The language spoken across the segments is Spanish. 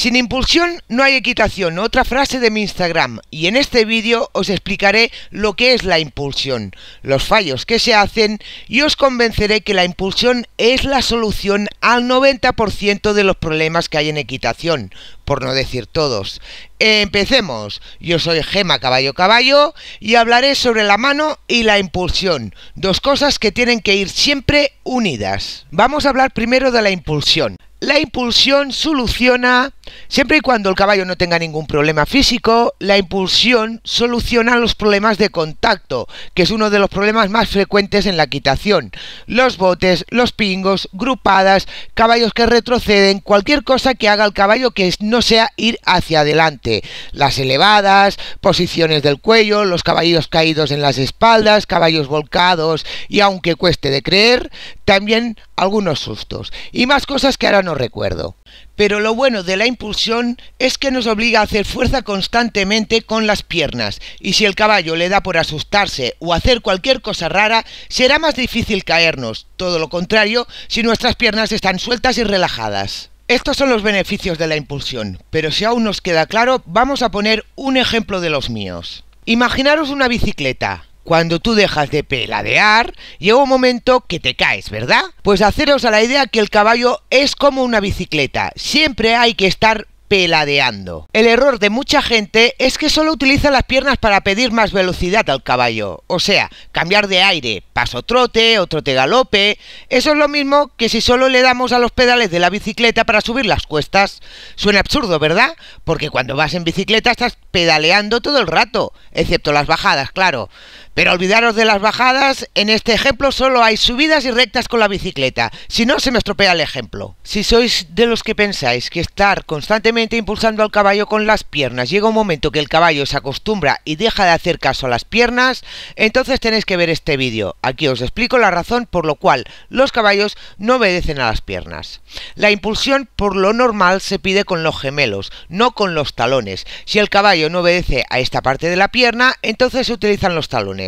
Sin impulsión no hay equitación, otra frase de mi Instagram, y en este vídeo os explicaré lo que es la impulsión, los fallos que se hacen y os convenceré que la impulsión es la solución al 90% de los problemas que hay en equitación, por no decir todos. Empecemos. Yo soy Gema Caballo Caballo y hablaré sobre la mano y la impulsión, dos cosas que tienen que ir siempre unidas. Vamos a hablar primero de la impulsión. La impulsión soluciona Siempre y cuando el caballo no tenga ningún problema físico, la impulsión soluciona los problemas de contacto, que es uno de los problemas más frecuentes en la quitación. Los botes, los pingos, grupadas, caballos que retroceden, cualquier cosa que haga el caballo que no sea ir hacia adelante. Las elevadas, posiciones del cuello, los caballos caídos en las espaldas, caballos volcados y aunque cueste de creer, también algunos sustos y más cosas que ahora no recuerdo pero lo bueno de la impulsión es que nos obliga a hacer fuerza constantemente con las piernas, y si el caballo le da por asustarse o hacer cualquier cosa rara, será más difícil caernos, todo lo contrario si nuestras piernas están sueltas y relajadas. Estos son los beneficios de la impulsión, pero si aún nos queda claro, vamos a poner un ejemplo de los míos. Imaginaros una bicicleta, cuando tú dejas de peladear, llega un momento que te caes, ¿verdad? Pues haceros a la idea que el caballo es como una bicicleta, siempre hay que estar peladeando. El error de mucha gente es que solo utiliza las piernas para pedir más velocidad al caballo, o sea, cambiar de aire, paso trote o trote galope, eso es lo mismo que si solo le damos a los pedales de la bicicleta para subir las cuestas. Suena absurdo, ¿verdad? Porque cuando vas en bicicleta estás pedaleando todo el rato, excepto las bajadas, claro. Pero olvidaros de las bajadas, en este ejemplo solo hay subidas y rectas con la bicicleta, si no se me estropea el ejemplo. Si sois de los que pensáis que estar constantemente impulsando al caballo con las piernas llega un momento que el caballo se acostumbra y deja de hacer caso a las piernas, entonces tenéis que ver este vídeo. Aquí os explico la razón por lo cual los caballos no obedecen a las piernas. La impulsión por lo normal se pide con los gemelos, no con los talones. Si el caballo no obedece a esta parte de la pierna, entonces se utilizan los talones.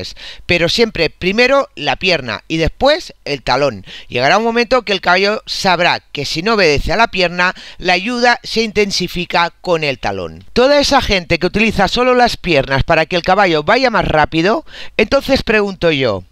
Pero siempre primero la pierna y después el talón. Llegará un momento que el caballo sabrá que si no obedece a la pierna, la ayuda se intensifica con el talón. Toda esa gente que utiliza solo las piernas para que el caballo vaya más rápido, entonces pregunto yo,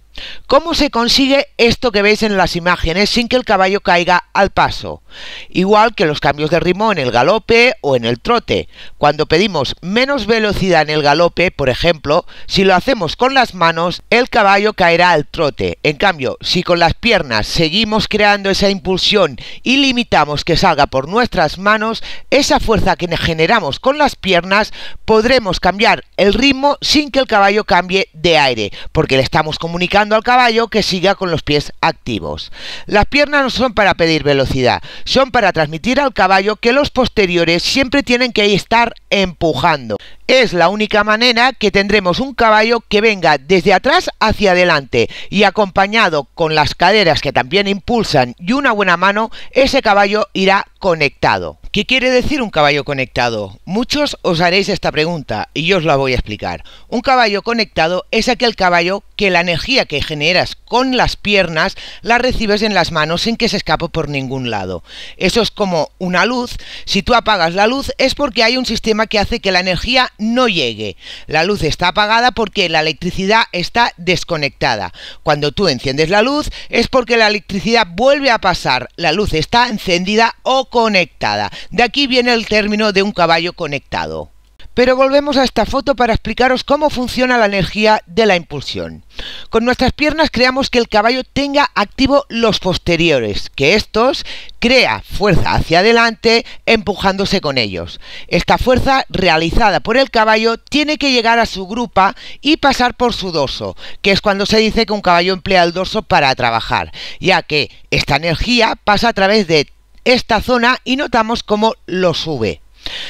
¿Cómo se consigue esto que veis en las imágenes sin que el caballo caiga al paso? igual que los cambios de ritmo en el galope o en el trote. Cuando pedimos menos velocidad en el galope, por ejemplo, si lo hacemos con las manos, el caballo caerá al trote. En cambio, si con las piernas seguimos creando esa impulsión y limitamos que salga por nuestras manos, esa fuerza que generamos con las piernas podremos cambiar el ritmo sin que el caballo cambie de aire, porque le estamos comunicando al caballo que siga con los pies activos. Las piernas no son para pedir velocidad, son para transmitir al caballo que los posteriores siempre tienen que estar empujando. Es la única manera que tendremos un caballo que venga desde atrás hacia adelante y acompañado con las caderas que también impulsan y una buena mano, ese caballo irá conectado. ¿Qué quiere decir un caballo conectado? Muchos os haréis esta pregunta y yo os la voy a explicar. Un caballo conectado es aquel caballo que la energía que generas con las piernas la recibes en las manos sin que se escape por ningún lado. Eso es como una luz. Si tú apagas la luz es porque hay un sistema que hace que la energía no llegue. La luz está apagada porque la electricidad está desconectada. Cuando tú enciendes la luz es porque la electricidad vuelve a pasar. La luz está encendida o conectada. De aquí viene el término de un caballo conectado. Pero volvemos a esta foto para explicaros cómo funciona la energía de la impulsión. Con nuestras piernas creamos que el caballo tenga activo los posteriores, que estos crea fuerza hacia adelante empujándose con ellos. Esta fuerza realizada por el caballo tiene que llegar a su grupa y pasar por su dorso, que es cuando se dice que un caballo emplea el dorso para trabajar, ya que esta energía pasa a través de esta zona y notamos cómo lo sube.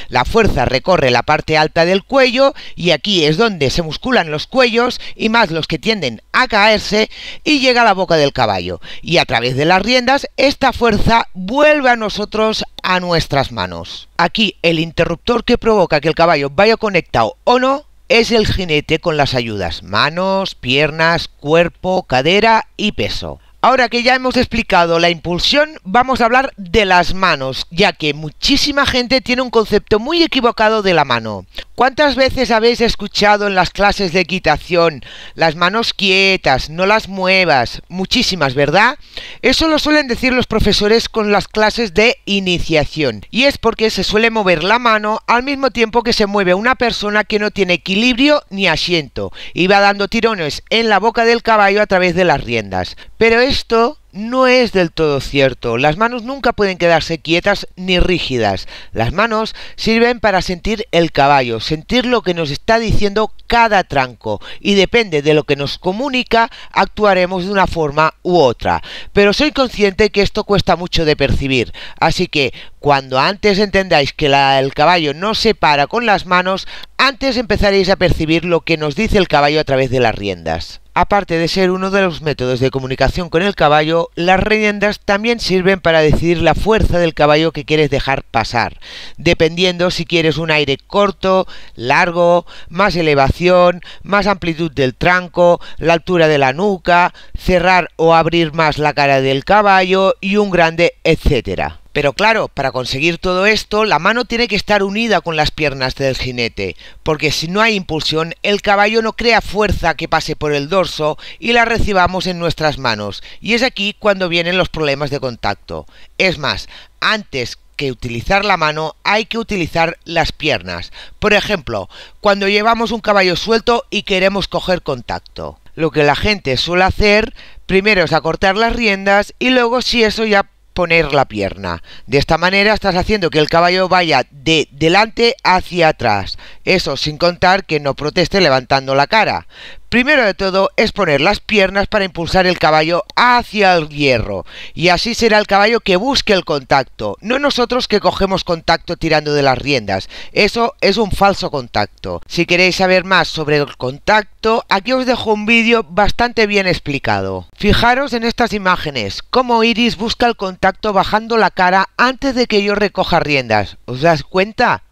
La fuerza recorre la parte alta del cuello y aquí es donde se musculan los cuellos y más los que tienden a caerse y llega a la boca del caballo. Y a través de las riendas esta fuerza vuelve a nosotros a nuestras manos. Aquí el interruptor que provoca que el caballo vaya conectado o no es el jinete con las ayudas manos, piernas, cuerpo, cadera y peso. Ahora que ya hemos explicado la impulsión, vamos a hablar de las manos, ya que muchísima gente tiene un concepto muy equivocado de la mano. ¿Cuántas veces habéis escuchado en las clases de equitación las manos quietas, no las muevas? Muchísimas, ¿verdad? Eso lo suelen decir los profesores con las clases de iniciación. Y es porque se suele mover la mano al mismo tiempo que se mueve una persona que no tiene equilibrio ni asiento y va dando tirones en la boca del caballo a través de las riendas. Pero esto no es del todo cierto. Las manos nunca pueden quedarse quietas ni rígidas. Las manos sirven para sentir el caballo, sentir lo que nos está diciendo cada tranco y depende de lo que nos comunica actuaremos de una forma u otra. Pero soy consciente que esto cuesta mucho de percibir, así que cuando antes entendáis que el caballo no se para con las manos, antes empezaréis a percibir lo que nos dice el caballo a través de las riendas. Aparte de ser uno de los métodos de comunicación con el caballo, las riendas también sirven para decidir la fuerza del caballo que quieres dejar pasar, dependiendo si quieres un aire corto, largo, más elevación, más amplitud del tranco, la altura de la nuca, cerrar o abrir más la cara del caballo y un grande, etcétera. Pero claro, para conseguir todo esto, la mano tiene que estar unida con las piernas del jinete, porque si no hay impulsión, el caballo no crea fuerza que pase por el dorso y la recibamos en nuestras manos, y es aquí cuando vienen los problemas de contacto. Es más, antes que utilizar la mano hay que utilizar las piernas. Por ejemplo, cuando llevamos un caballo suelto y queremos coger contacto. Lo que la gente suele hacer primero es acortar las riendas y luego si eso ya poner la pierna. De esta manera estás haciendo que el caballo vaya de delante hacia atrás. Eso sin contar que no proteste levantando la cara. Primero de todo es poner las piernas para impulsar el caballo hacia el hierro y así será el caballo que busque el contacto, no nosotros que cogemos contacto tirando de las riendas. Eso es un falso contacto. Si queréis saber más sobre el contacto, aquí os dejo un vídeo bastante bien explicado. Fijaros en estas imágenes, cómo Iris busca el contacto bajando la cara antes de que yo recoja riendas. ¿Os das cuenta?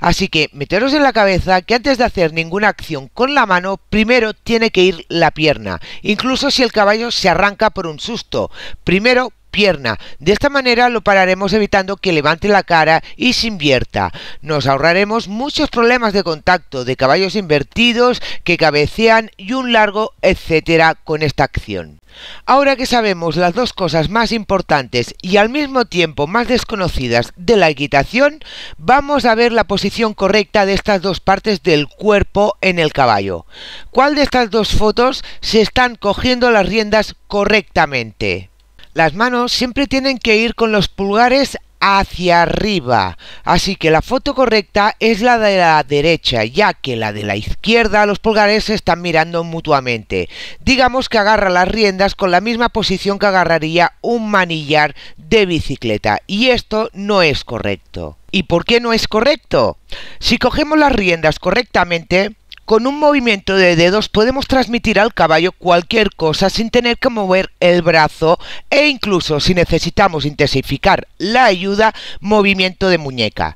Así que meteros en la cabeza que antes de hacer ninguna acción con la mano, primero tiene que ir la pierna, incluso si el caballo se arranca por un susto. Primero pierna. De esta manera lo pararemos evitando que levante la cara y se invierta. Nos ahorraremos muchos problemas de contacto, de caballos invertidos que cabecean y un largo etcétera con esta acción. Ahora que sabemos las dos cosas más importantes y al mismo tiempo más desconocidas de la equitación, vamos a ver la posición correcta de estas dos partes del cuerpo en el caballo. ¿Cuál de estas dos fotos se están cogiendo las riendas correctamente? Las manos siempre tienen que ir con los pulgares hacia arriba, así que la foto correcta es la de la derecha, ya que la de la izquierda los pulgares se están mirando mutuamente. Digamos que agarra las riendas con la misma posición que agarraría un manillar de bicicleta, y esto no es correcto. ¿Y por qué no es correcto? Si cogemos las riendas correctamente, con un movimiento de dedos podemos transmitir al caballo cualquier cosa sin tener que mover el brazo e incluso si necesitamos intensificar la ayuda, movimiento de muñeca,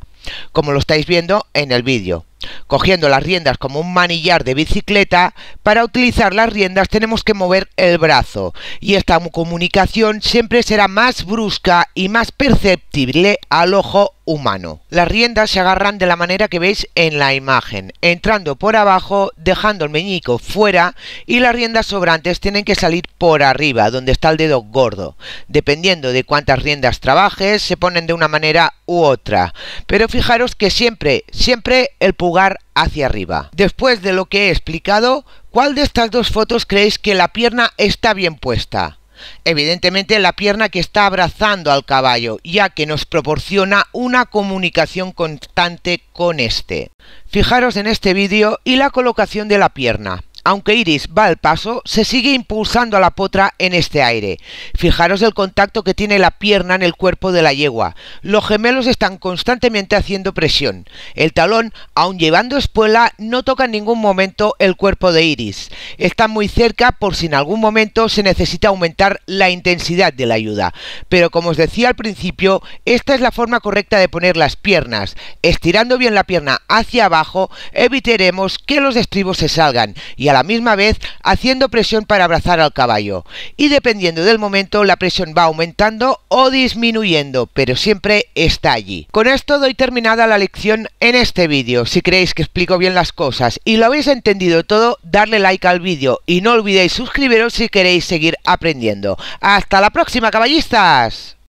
como lo estáis viendo en el vídeo. Cogiendo las riendas como un manillar de bicicleta, para utilizar las riendas tenemos que mover el brazo y esta comunicación siempre será más brusca y más perceptible al ojo humano. Las riendas se agarran de la manera que veis en la imagen, entrando por abajo, dejando el meñico fuera y las riendas sobrantes tienen que salir por arriba, donde está el dedo gordo. Dependiendo de cuántas riendas trabajes, se ponen de una manera u otra. Pero fijaros que siempre, siempre el pulgar hacia arriba. Después de lo que he explicado, ¿cuál de estas dos fotos creéis que la pierna está bien puesta? evidentemente la pierna que está abrazando al caballo, ya que nos proporciona una comunicación constante con este. Fijaros en este vídeo y la colocación de la pierna. Aunque Iris va al paso, se sigue impulsando a la potra en este aire. Fijaros el contacto que tiene la pierna en el cuerpo de la yegua. Los gemelos están constantemente haciendo presión. El talón, aun llevando espuela, no toca en ningún momento el cuerpo de Iris. Está muy cerca por si en algún momento se necesita aumentar la intensidad de la ayuda. Pero como os decía al principio, esta es la forma correcta de poner las piernas. Estirando bien la pierna hacia abajo, evitaremos que los estribos se salgan y a la misma vez haciendo presión para abrazar al caballo. Y dependiendo del momento, la presión va aumentando o disminuyendo, pero siempre está allí. Con esto doy terminada la lección en este vídeo. Si creéis que explico bien las cosas y lo habéis entendido todo, darle like al vídeo y no olvidéis suscribiros si queréis seguir aprendiendo. ¡Hasta la próxima, caballistas!